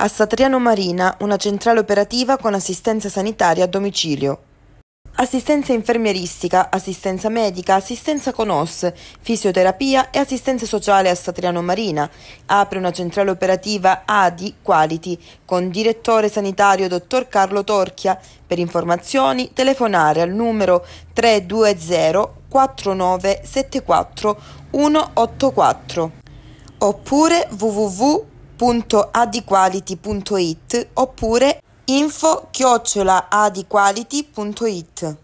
A Satriano Marina una centrale operativa con assistenza sanitaria a domicilio. Assistenza infermieristica, assistenza medica, assistenza con OS, fisioterapia e assistenza sociale a Satriano Marina. Apre una centrale operativa ADI Quality con direttore sanitario dottor Carlo Torchia. Per informazioni telefonare al numero 320 4974 184 oppure www www.adiquality.it oppure info-adiquality.it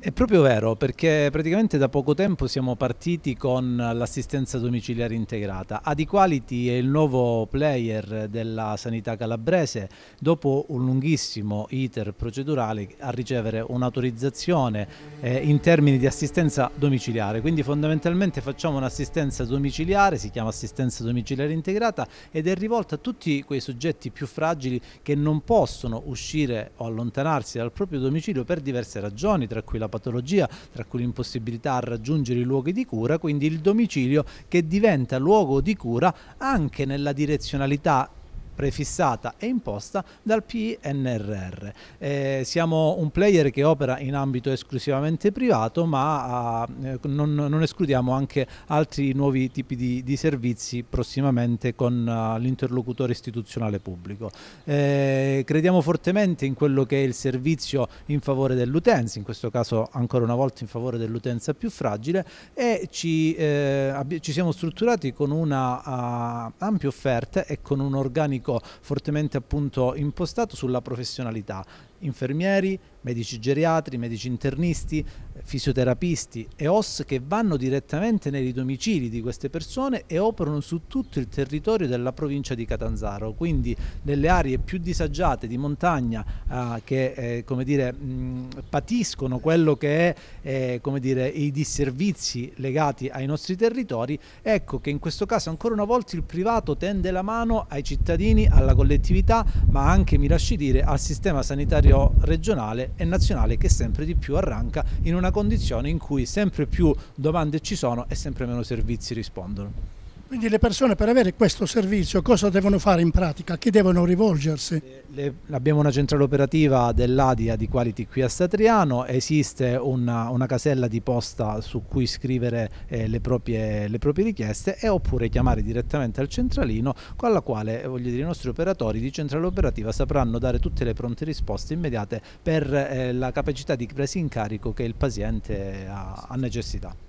è proprio vero, perché praticamente da poco tempo siamo partiti con l'assistenza domiciliare integrata. Adiquality è il nuovo player della sanità calabrese, dopo un lunghissimo iter procedurale a ricevere un'autorizzazione eh, in termini di assistenza domiciliare. Quindi fondamentalmente facciamo un'assistenza domiciliare, si chiama assistenza domiciliare integrata ed è rivolta a tutti quei soggetti più fragili che non possono uscire o allontanarsi dal proprio domicilio per diverse ragioni, tra cui la della patologia, tra cui l'impossibilità a raggiungere i luoghi di cura, quindi il domicilio che diventa luogo di cura anche nella direzionalità prefissata e imposta dal PNRR. Eh, siamo un player che opera in ambito esclusivamente privato ma eh, eh, non, non, escludiamo anche altri nuovi tipi di, di servizi prossimamente con uh, l'interlocutore istituzionale pubblico. Eh, crediamo fortemente in quello che è il servizio in favore dell'utenza, in questo caso ancora una volta in favore dell'utenza più fragile e ci, eh, ci siamo strutturati con una uh, ampia offerta e con un organico pubblico fortemente appunto impostato sulla professionalità infermieri, medici geriatri, medici internisti, eh, fisioterapisti e OS che vanno direttamente nei domicili di queste persone e operano su tutto il territorio della provincia di Catanzaro, quindi nelle aree più disagiate di montagna eh, che eh, come dire, mh, patiscono quello che è eh, come dire, i disservizi legati ai nostri territori, ecco che in questo caso ancora una volta il privato tende la mano ai cittadini, alla collettività, ma anche, mi lasci dire, al sistema sanitario territorio regionale e nazionale che sempre di più arranca in una condizione in cui sempre più domande ci sono e sempre meno servizi rispondono. Quindi le persone per avere questo servizio cosa devono fare in pratica? A chi devono rivolgersi? Le, abbiamo una centrale operativa dell'ADIA di Quality qui a Statriano, esiste una, una casella di posta su cui scrivere eh, le, proprie, le, proprie, richieste e oppure chiamare direttamente al centralino con la quale eh, dire, i nostri operatori di centrale operativa sapranno dare tutte le pronte risposte immediate per eh, la capacità di presa in carico che il paziente ha, ha necessità.